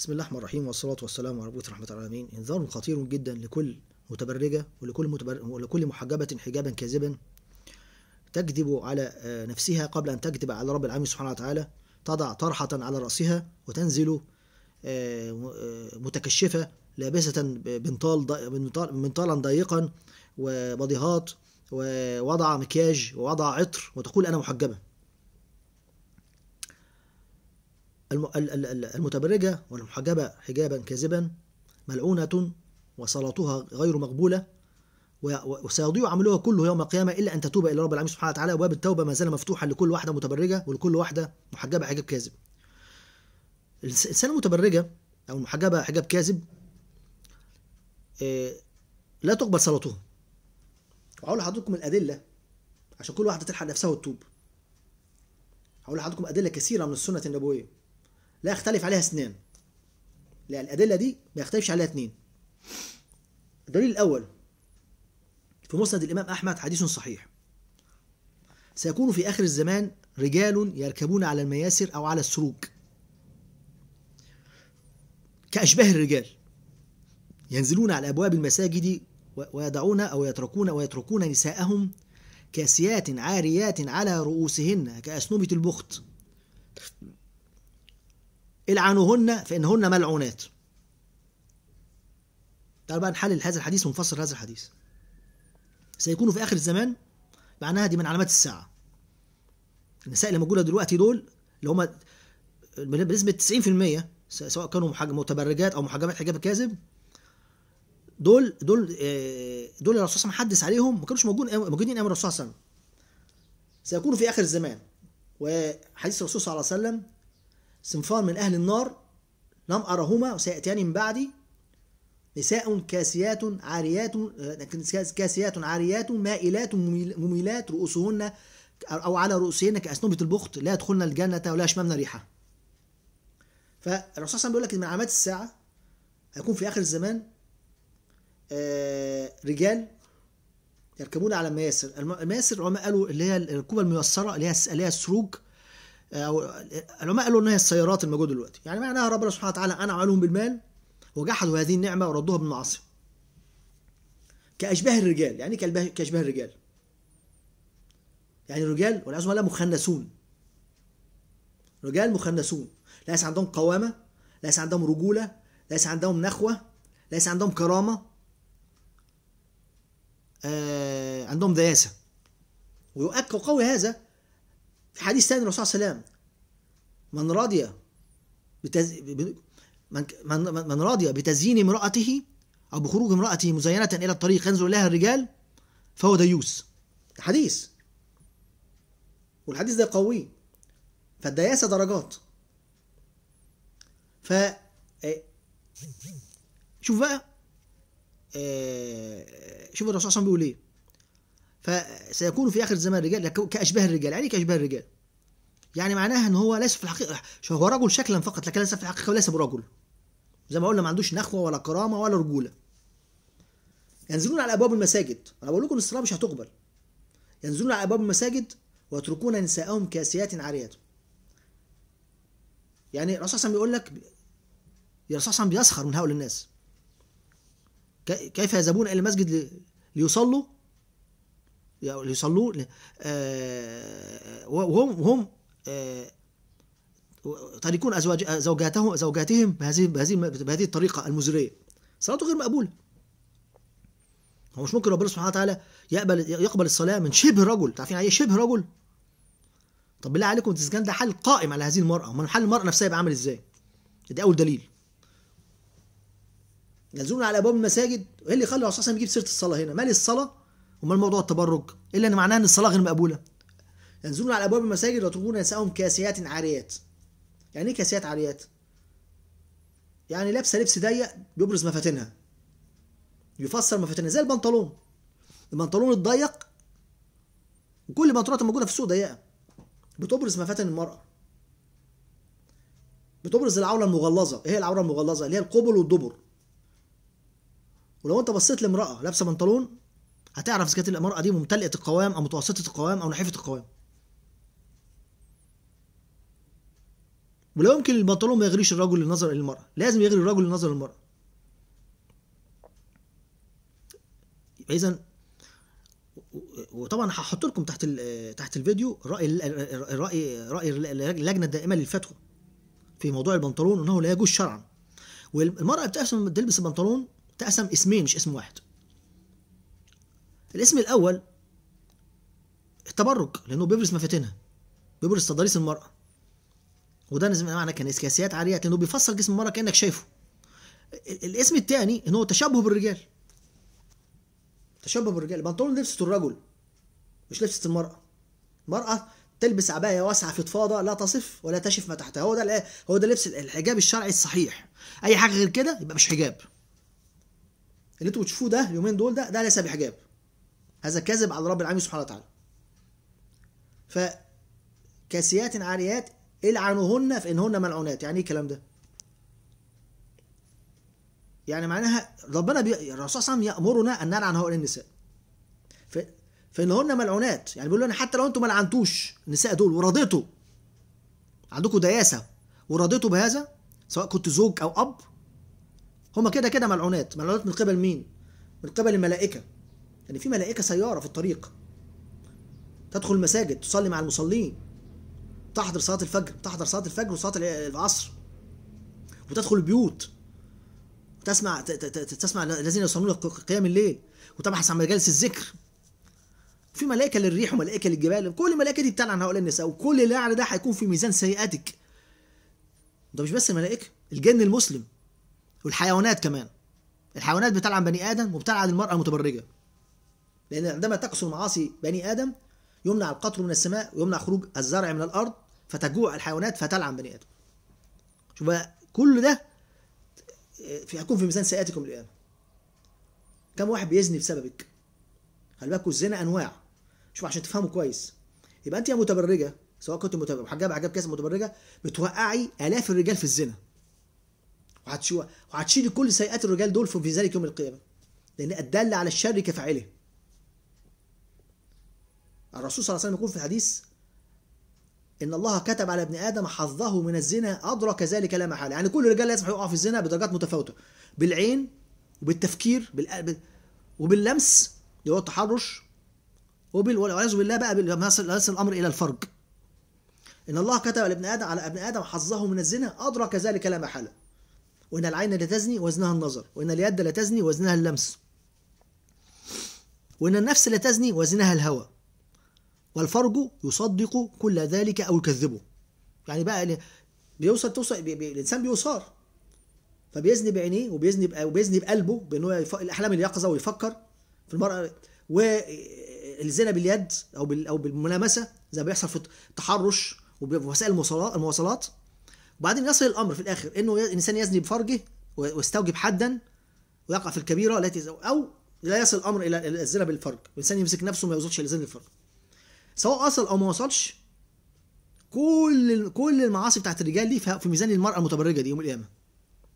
بسم الله الرحمن الرحيم والصلاة والسلام على رسول رحمة العالمين إنذار خطير جدا لكل متبرجة ولكل, متبر... ولكل محجبة حجابا كاذبا تكذب على آه، نفسها قبل أن تكذب على رب العالمين سبحانه وتعالى تضع طرحة على رأسها وتنزل آه، آه، متكشفة لابسة بنطال بنطالا ضيقا وبضيهات ووضع مكياج ووضع عطر وتقول أنا محجبة المتبرجة والمحجبة حجابا كاذبا ملعونة وصلاتها غير مقبولة وسيضيع عملها كله يوم القيامة إلا أن تتوب إلى رب العالمين سبحانه وتعالى وباب التوبة ما زال مفتوحا لكل واحدة متبرجة ولكل واحدة محجبة حجاب كاذب الإنسان المتبرجة أو المحجبة حجاب كاذب آه، لا تقبل صلاته وأقول لحضرتكم الأدلة عشان كل واحدة تلحق نفسها وتتوب هقول لحضرتكم أدلة كثيرة من السنة النبوية لا يختلف عليها اثنان لا الأدلة دي ما يختلفش عليها اثنين الدليل الأول في مسند الإمام أحمد حديث صحيح سيكون في آخر الزمان رجال يركبون على المياسر أو على السروج كأشباه الرجال ينزلون على أبواب المساجد ويضعون أو يتركون ويتركون نساءهم كاسيات عاريات على رؤوسهن كاسنوبه البخت العنوهن فإنهن ملعونات تعال بقى نحلل هذا الحديث ونفسر هذا الحديث سيكون في آخر الزمان معناها دي من علامات الساعة النساء اللي موجودة دلوقتي دول اللي هم بنسبة 90% سواء كانوا متبرجات أو محجبات حجاب كاذب دول دول آه، دول الرسول صلى الله عليه وسلم حدث عليهم ما كانوش موجودين موجودين ايام الرسول صلى الله عليه وسلم سيكونوا في اخر الزمان وحديث الرسول صلى الله عليه وسلم صنفان من أهل النار لم أرهما وسيأتيان من بعدي نساء كاسيات عاريات آه، كاسيات عاريات مائلات مميلات رؤوسهن أو على رؤوسهن كأسنبة البخت لا يدخلن الجنة ولا يشممن ريحة فالرسول صلى الله عليه وسلم بيقول لك من علامات الساعة هيكون في آخر الزمان آه، رجال يركبون على المياسر المياسر العلماء قالوا اللي هي الركوبة الميسرة اللي هي السروج او العلماء قالوا ان هي السيارات الموجوده دلوقتي يعني معناها ربنا سبحانه وتعالى انعم عليهم بالمال وجحدوا هذه النعمه وردوها بالمعاصي كاشباه الرجال يعني إيه كاشباه الرجال يعني الرجال والعياذ بالله مخنثون رجال مخنثون ليس عندهم قوامه ليس عندهم رجوله ليس عندهم نخوه ليس عندهم كرامه آه عندهم دياسه ويؤكد قول هذا في حديث ثاني الرسول صلى الله عليه وسلم من رضي بتز... من... من... من رضي بتزيين امرأته أو بخروج امرأته مزينة إلى الطريق ينظر إليها الرجال فهو ديوس حديث والحديث ده قوي فالدياسة درجات ف آه، شوف بقى آه، شوف الرسول صلى الله عليه وسلم بيقول ايه فسيكون في اخر الزمان رجال كاشباه الرجال يعني إيه كاشباه الرجال يعني معناها ان هو ليس في الحقيقه هو رجل شكلا فقط لكن ليس في الحقيقه وليس برجل زي ما قلنا ما عندوش نخوه ولا كرامه ولا رجوله ينزلون على ابواب المساجد انا بقول لكم الصلاه مش هتقبل ينزلون على ابواب المساجد ويتركون نساءهم كاسيات عاريات يعني الرسول صلى الله عليه وسلم بيقول لك الرسول صلى الله عليه وسلم بيسخر من هؤلاء الناس كيف يذهبون الى المسجد ليصلوا يصلوا آه، وهم هم آه، تاركون ازواج زوجاتهم زوجاتهم بهذه بهذه بهذه الطريقه المزريه صلاته غير مقبوله هو مش ممكن ربنا سبحانه وتعالى يقبل يقبل الصلاه من شبه رجل تعرفين عارفين ايه شبه رجل طب بالله عليكم الاسكان ده حل قائم على هذه المراه امال حل المراه نفسها يبقى عامل ازاي ده اول دليل يلزمنا على ابواب المساجد ايه اللي يخلي الرسول صلى الله عليه وسلم يجيب سيره الصلاه هنا مال الصلاه امال موضوع التبرج الا ان معناه ان الصلاه غير مقبوله ينزلون على ابواب المساجد ويطلبون نسائهم كاسيات عاريات يعني ايه كاسيات عاريات يعني لابسه لبس ضيق بيبرز مفاتنها يفسر مفاتنها زي البنطلون البنطلون الضيق وكل البنطلونات الموجوده في السوق ضيقه بتبرز مفاتن المراه بتبرز العوره المغلظه ايه هي العوره المغلظه اللي هي القبل والدبر ولو انت بصيت لامراه لابسه بنطلون هتعرف اذا كانت المرأة دي ممتلئة القوام او متوسطة القوام او نحيفة القوام ولا يمكن البنطلون ما يغريش الرجل للنظر للمراه لازم يغري الرجل للنظر للمرأة اذا وطبعا هحط لكم تحت تحت الفيديو راي راي راي اللجنه الدائمه للفتوى في موضوع البنطلون انه لا يجوز شرعا والمراه بتقسم تلبس البنطلون تقسم اسمين مش اسم واحد الاسم الاول التبرج لانه بيبرز مفاتنها بيبرز تضاريس المراه وده معنى كان اسكاسيات عاريه لانه بيفصل جسم المراه كانك شايفه الاسم الثاني ان هو تشبه بالرجال تشبه بالرجال البنطلون لبسه الرجل مش لبسه المراه المراه تلبس عباية واسعة فضفاضة لا تصف ولا تشف ما تحتها هو ده هو ده لبس الحجاب الشرعي الصحيح أي حاجة غير كده يبقى مش حجاب اللي انتوا بتشوفوه ده اليومين دول ده ده ليس بحجاب هذا كذب على رب العالمين سبحانه وتعالى فكاسيات كاسيات عاريات العنوهن فإنهن ملعونات يعني ايه الكلام ده يعني معناها ربنا بي... الرسول صلى الله عليه وسلم يأمرنا أن نلعن هؤلاء النساء ف... فإنهن ملعونات يعني بيقول لنا حتى لو أنتم ما لعنتوش النساء دول ورضيتوا عندكم دياسة ورضيتوا بهذا سواء كنت زوج أو أب هما كده كده ملعونات ملعونات من قبل مين؟ من قبل الملائكة ان في ملائكة سيارة في الطريق تدخل المساجد تصلي مع المصلين تحضر صلاة الفجر تحضر صلاة الفجر وصلاة العصر وتدخل البيوت تسمع تسمع الذين يصلون قيام الليل وتبحث عن مجالس الذكر في ملائكة للريح وملائكة للجبال كل الملائكة دي بتلعن هؤلاء النساء وكل لعن ده هيكون في ميزان سيئاتك ده مش بس الملائكة الجن المسلم والحيوانات كمان الحيوانات بتلعن بني آدم وبتلعن المرأة المتبرجة لأن عندما تكثر معاصي بني آدم يمنع القطر من السماء ويمنع خروج الزرع من الأرض فتجوع الحيوانات فتلعن بني آدم شوف بقى كل ده في هيكون في ميزان سيئاتكم القيامة كم واحد بيزني بسببك خلي بالكوا الزنا أنواع شوف عشان تفهموا كويس يبقى أنت يا متبرجة سواء كنت متبرجة حجاب حجاب كاس متبرجة بتوقعي آلاف الرجال في الزنا وهتشيلي كل سيئات الرجال دول في ذلك يوم القيامة لأن الدالة على الشر كفاعله الرسول صلى الله عليه وسلم يقول في الحديث إن الله كتب على ابن آدم حظه من الزنا أدرك ذلك لا محالة يعني كل رجال لازم يقع في الزنا بدرجات متفاوتة بالعين وبالتفكير بالقلب وباللمس اللي هو التحرش وبال والعياذ بالله بقى يصل الامر الى الفرج ان الله كتب لابن ادم على ابن ادم حظه من الزنا ادرك ذلك لا محاله وان العين لا تزني وزنها النظر وان اليد لا تزني وزنها اللمس وان النفس لا تزني وزنها الهوى والفرج يصدق كل ذلك أو يكذبه يعني بقى بيوصل توصل بي بي الإنسان بيصار فبيزني بعينيه وبيزني وبيزني بقلبه بأن هو الأحلام اليقظة ويفكر في المرأة والزنا باليد أو أو بالملامسة زي ما بيحصل في التحرش ووسائل المواصلات المواصلات وبعدين يصل الأمر في الآخر إنه الإنسان يزني بفرجه ويستوجب حدا ويقع في الكبيرة التي أو لا يصل الأمر إلى الزنا بالفرج الانسان يمسك نفسه ما يوصلش إلى زنا بالفرج. سواء وصل او ما وصلش كل كل المعاصي بتاعت الرجال دي في ميزان المراه المتبرجه دي يوم القيامه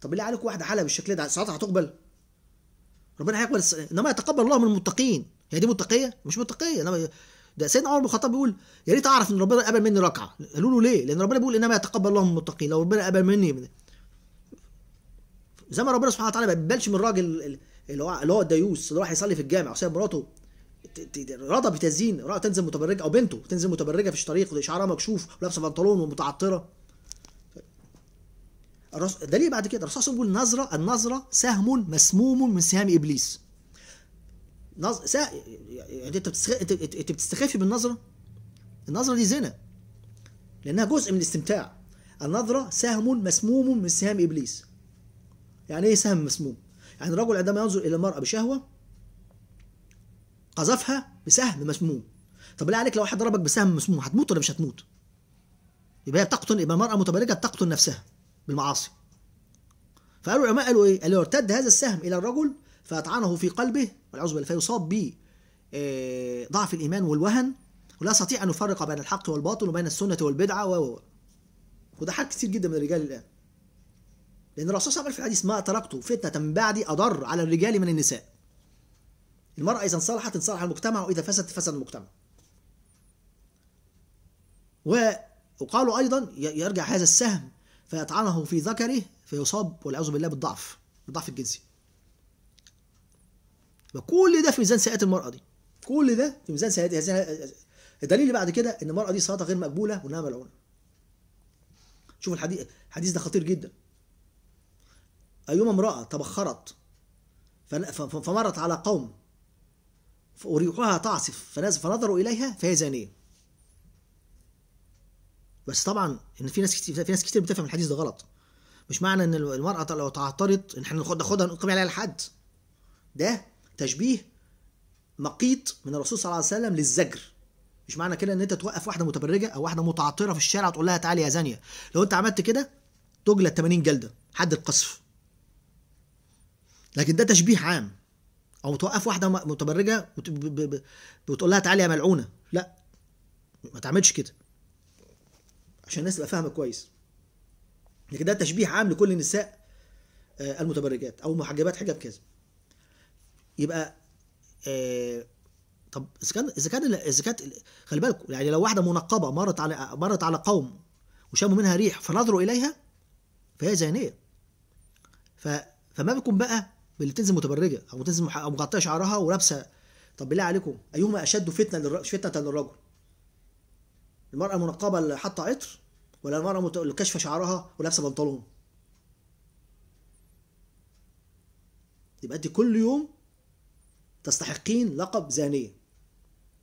طب ليه عليك واحده حاله بالشكل ده ساعتها هتقبل ربنا هيقبل انما يتقبل الله من المتقين هي دي متقيه مش متقيه انما ده سيدنا عمر بن الخطاب بيقول يا ريت اعرف ان ربنا قبل مني ركعه قالوا له ليه لان ربنا بيقول انما يتقبل الله من المتقين لو ربنا قبل مني من زي ما ربنا سبحانه وتعالى ما بيقبلش من الراجل اللي هو اللي هو الديوس اللي راح يصلي في الجامع وسايب مراته الرضا بتزيين رأى تنزل متبرجة أو بنته تنزل متبرجة في الطريق وشعرها مكشوف ولابسة بنطلون ومتعطرة ده ليه بعد كده الرسول صلى الله عليه وسلم بيقول النظرة النظرة سهم مسموم من سهام إبليس نظ... سا... يعني انت بتستخ... انت بتستخفي بالنظره النظره دي زنا لانها جزء من الاستمتاع النظره سهم مسموم من سهام ابليس يعني ايه سهم مسموم يعني الرجل عندما ينظر الى المراه بشهوه قذفها بسهم مسموم طب بالله عليك لو واحد ضربك بسهم مسموم هتموت ولا مش هتموت يبقى هي بتقتل يبقى المرأة متبركه بتقتل نفسها بالمعاصي فقالوا العلماء قالوا ايه؟ قالوا ارتد هذا السهم الى الرجل فاطعنه في قلبه والعياذ بالله فيصاب ب آه، ضعف الايمان والوهن ولا يستطيع ان يفرق بين الحق والباطل وبين السنه والبدعه و وده حال كتير جدا من الرجال الان لان الرسول صلى الله عليه وسلم في الحديث ما تركت فتنه من بعدي اضر على الرجال من النساء المرأة إذا انصلحت انصلح المجتمع وإذا فسدت فسد المجتمع وقالوا أيضا يرجع هذا السهم فيطعنه في ذكره فيصاب والعياذ بالله بالضعف بالضعف الجنسي وكل ده في ميزان سيئات المرأة دي كل ده في ميزان سيئات الدليل اللي بعد كده ان المرأة دي صلاتها غير مقبولة وانها ملعونة شوف الحديث الحديث ده خطير جدا أيما امرأة تبخرت فمرت على قوم فريحها تعصف فنظروا إليها فهي زانية بس طبعا ان في ناس كتير في ناس كتير بتفهم الحديث ده غلط مش معنى ان المرأة لو تعترض ان احنا ناخدها ناخدها نقيم عليها الحد ده تشبيه مقيت من الرسول صلى الله عليه وسلم للزجر مش معنى كده ان انت توقف واحده متبرجه او واحده متعطره في الشارع تقول لها تعالي يا زانيه لو انت عملت كده تجلد 80 جلده حد القصف لكن ده تشبيه عام او توقف واحده متبرجه وتقول لها تعالي يا ملعونه لا ما تعملش كده عشان الناس تبقى فاهمه كويس لكن ده تشبيه عام لكل النساء آه، المتبرجات او محجبات حجاب كذا يبقى آه طب اذا كان اذا كان اذا كانت خلي بالكم يعني لو واحده منقبه مرت على مرت على قوم وشموا منها ريح فنظروا اليها فهي زانيه فما بكم بقى بتنزل متبرجه او مح... او مغطيه شعرها ولابسه طب بالله عليكم ايهما اشد فتنه للر... فتنه للرجل المراه المنقبه اللي حاطه عطر ولا المراه مت... اللي كاشفه شعرها ولابسه بنطلون يبقى انت كل يوم تستحقين لقب زانيه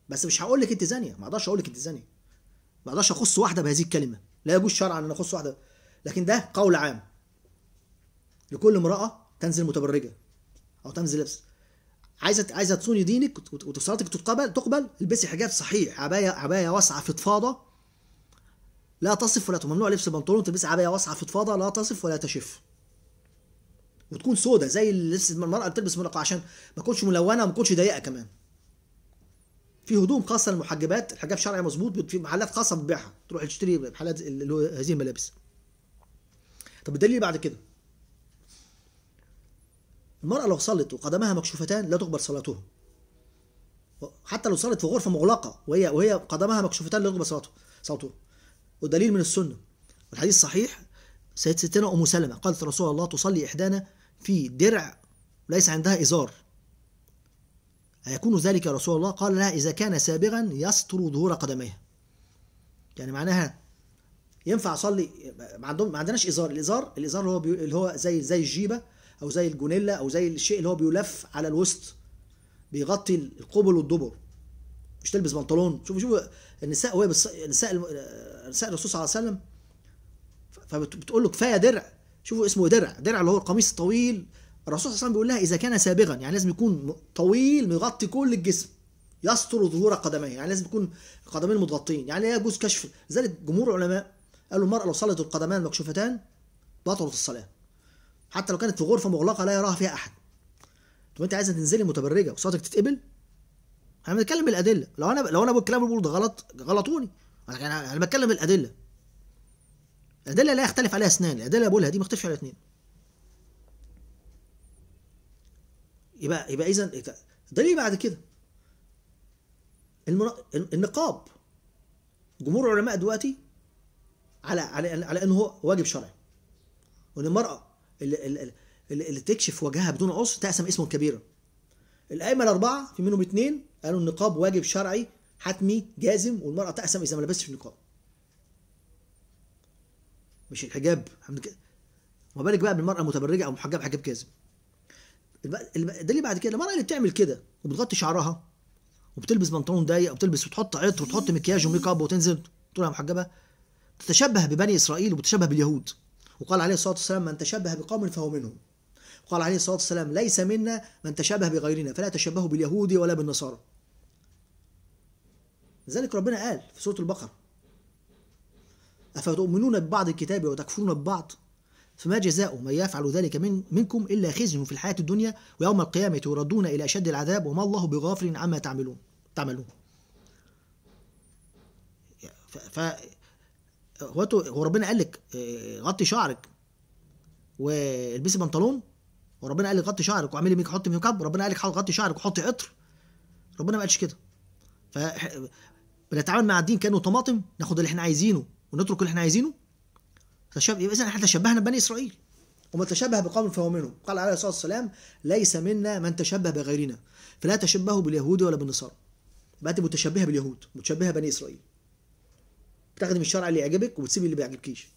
بس مش هقول لك انت زانيه ما اقدرش اقول لك انت زانيه ما اقدرش اخص واحده بهذه الكلمه لا يجوز شرعا ان اخص واحده لكن ده قول عام لكل امراه تنزل متبرجه او تنزل لبس عايزه عايزه تصوني دينك وصلاتك تقبل تقبل البسي حجاب صحيح عبايه عبايه واسعه فضفاضه لا تصف ولا ممنوع لبس بنطلون تلبس عبايه واسعه فضفاضه لا تصف ولا تشف وتكون سودة زي لبس المرأة اللي بتلبس ملقا عشان ما تكونش ملونة وما تكونش ضيقة كمان. في هدوم خاصة للمحجبات، الحجاب شرعي مظبوط في محلات خاصة بتبيعها، تروح تشتري محلات هذه الملابس. طب الدليل بعد كده المرأة لو صلت وقدمها مكشوفتان لا تقبل صلاتها حتى لو صلت في غرفة مغلقة وهي وهي قدمها مكشوفتان لا تقبل صلاتها صلاتها ودليل من السنة والحديث صحيح ستنا أم سلمة قالت رسول الله تصلي إحدانا في درع ليس عندها إزار أيكون ذلك يا رسول الله قال لها إذا كان سابغا يستر ظهور قدميها يعني معناها ينفع اصلي ما عندهم ما عندناش ازار الازار الازار اللي هو بي... اللي هو زي زي الجيبه او زي الجونيلا او زي الشيء اللي هو بيلف على الوسط بيغطي القبل والدبر مش تلبس بنطلون شوفوا شوفوا النساء وهي بص... النساء نساء الرسول صلى الله عليه وسلم فبتقول له كفايه درع شوفوا اسمه إيه، درع درع اللي هو القميص الطويل الرسول صلى الله عليه وسلم بيقول لها اذا كان سابغا يعني لازم يكون طويل مغطي كل الجسم يستر ظهور قدميه يعني لازم يكون القدمين متغطين يعني لا يجوز كشف ذلك جمهور العلماء قالوا المراه لو صلت القدمان المكشوفتان بطلت الصلاه حتى لو كانت في غرفه مغلقه لا يراها فيها احد طب انت عايزه تنزلي متبرجه وصوتك تتقبل احنا بنتكلم بالادله لو انا لو انا الكلام اللي ده غلط غلطوني انا انا بتكلم بالادله الادله لا يختلف عليها اثنان الادله اللي بقولها دي ما يختلفش عليها اثنين يبقى يبقى اذا دليل بعد كده المنا... النقاب جمهور العلماء دلوقتي على على على انه هو واجب شرعي وان المراه اللي, اللي تكشف وجهها بدون عسر تقسم اسمه الكبيره الائمه الاربعه في منهم اثنين قالوا النقاب واجب شرعي حتمي جازم والمراه تقسم اذا ما لبستش النقاب مش الحجاب ما بالك بقى بالمراه المتبرجه او محجبه حجاب كاذب ده اللي بعد كده المراه اللي بتعمل كده وبتغطي شعرها وبتلبس بنطلون ضيق وبتلبس وتحط عطر وتحط مكياج وميك اب وتنزل تقولها محجبه تتشبه ببني اسرائيل وبتشبه باليهود وقال عليه الصلاة والسلام من تشبه بقوم فهو منهم وقال عليه الصلاة والسلام ليس منا من تشبه بغيرنا فلا تشبهوا باليهود ولا بالنصارى لذلك ربنا قال في سورة البقرة أفتؤمنون ببعض الكتاب وتكفرون ببعض فما جزاء من يفعل ذلك من منكم إلا خزي في الحياة الدنيا ويوم القيامة يردون إلى أشد العذاب وما الله بغافل عما تعملون تعملون اخواته هو ربنا قال لك آه، غطي شعرك والبسي بنطلون وربنا قال لك غطي شعرك واعملي ميك حطي ميك اب وربنا قال لك غطي شعرك وحطي عطر ربنا ما قالش كده ف بنتعامل مع الدين كانه طماطم ناخد اللي احنا عايزينه ونترك اللي احنا عايزينه تشبه يبقى اذا احنا تشبهنا ببني اسرائيل ومن تشبه بقوم فهو منهم قال عليه الصلاه والسلام ليس منا من تشبه بغيرنا فلا تشبهوا باليهود ولا بالنصارى بقت متشبهه باليهود متشبهه بني اسرائيل من الشرع اللي يعجبك وبتسيب اللي بيعجبكيش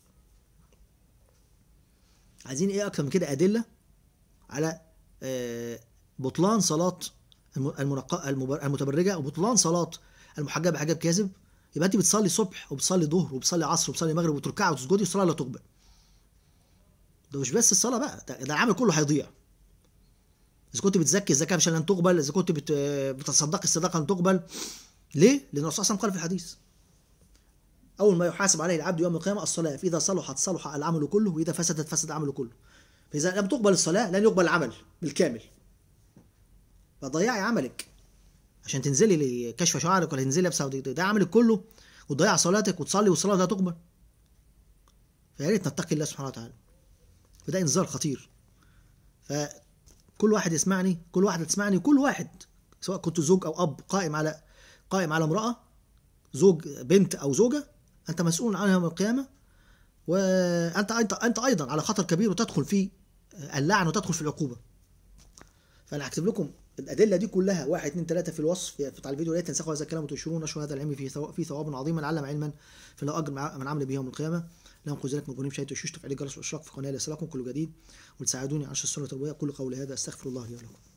عايزين ايه اكتر من كده ادله على آه، بطلان صلاه المتبرجه وبطلان صلاه المحجبه بحجاب كاذب يبقى انت بتصلي صبح وبتصلي ظهر وبتصلي عصر وبتصلي مغرب وتركعي وتسجدي والصلاه لا تقبل ده مش بس الصلاه بقى ده, ده العمل كله هيضيع اذا كنت بتزكي الزكاه مش لن تقبل اذا كنت بت... بتصدق الصدقه لن تقبل ليه لان الرسول صلى الله عليه وسلم قال في الحديث أول ما يحاسب عليه العبد يوم القيامة الصلاة فإذا صلحت صلح العمل كله وإذا فسدت فسد العمل كله فإذا لم تقبل الصلاة لن يقبل العمل بالكامل فضيعي عملك عشان تنزلي لكشف شعرك ولا تنزلي لابسه ده عملك كله وتضيع صلاتك وتصلي والصلاة لا تقبل فيا ريت نتقي الله سبحانه وتعالى وده انذار خطير فكل واحد يسمعني كل واحدة تسمعني كل واحد سواء كنت زوج أو أب قائم على قائم على امرأة زوج بنت أو زوجة أنت مسؤول عنها يوم القيامة وأنت أنت أنت أيضا على خطر كبير وتدخل في اللعن وتدخل في العقوبة فأنا هكتب لكم الأدلة دي كلها واحد اثنين ثلاثه في الوصف بتاع الفيديو لا تنسخوا هذا الكلام وتنشروه نشر هذا العلم في ثواب, ثواب عظيم علم علما فله أجر من عمل به يوم القيامة لا قل ذلك مجرمين شهيد وشوش تفعيل الجرس والاشراق في القناة ليصلكم كل جديد وتساعدوني على نشر السنة التربوية كل قولي هذا أستغفر الله لي ولكم